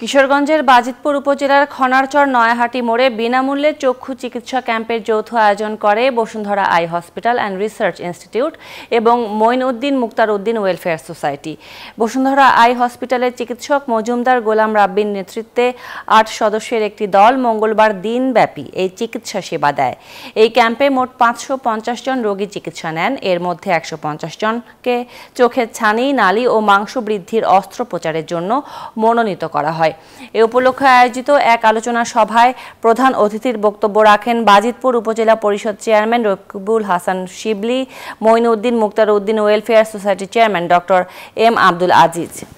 কিশোরগঞ্জের বাজিতপুর উপজেলার খনারচর নয়াহাটি মোড়ে বিনামূল্যে চক্ষু চিকিৎসা ক্যাম্পের যৌথ আয়োজন করে Bashundhara eye hospital and research institute এবং Uddin Mukhtar Uddin welfare society Bashundhara eye হসপিটালের চিকিৎসক মজুমদার গোলাম রাব্বির নেতৃত্বে আট সদস্যের একটি দল মঙ্গলবার দিনব্যাপী এই চিকিৎসা সেবা দেয় এই ক্যাম্পে মোট পাঁচশো জন রোগী চিকিৎসা নেন এর মধ্যে একশো জনকে চোখের ছানি নালি ও মাংস বৃদ্ধির অস্ত্রোপচারের জন্য মনোনীত করা হয় হয় এ উপলক্ষে আয়োজিত এক আলোচনা সভায় প্রধান অতিথির বক্তব্য রাখেন বাজিতপুর উপজেলা পরিষদ চেয়ারম্যান রকিবুল হাসান শিবলি মইনউদ্দিন মুক্তার উদ্দিন ওয়েলফেয়ার সোসাইটির chairman doctor M Abdul Aziz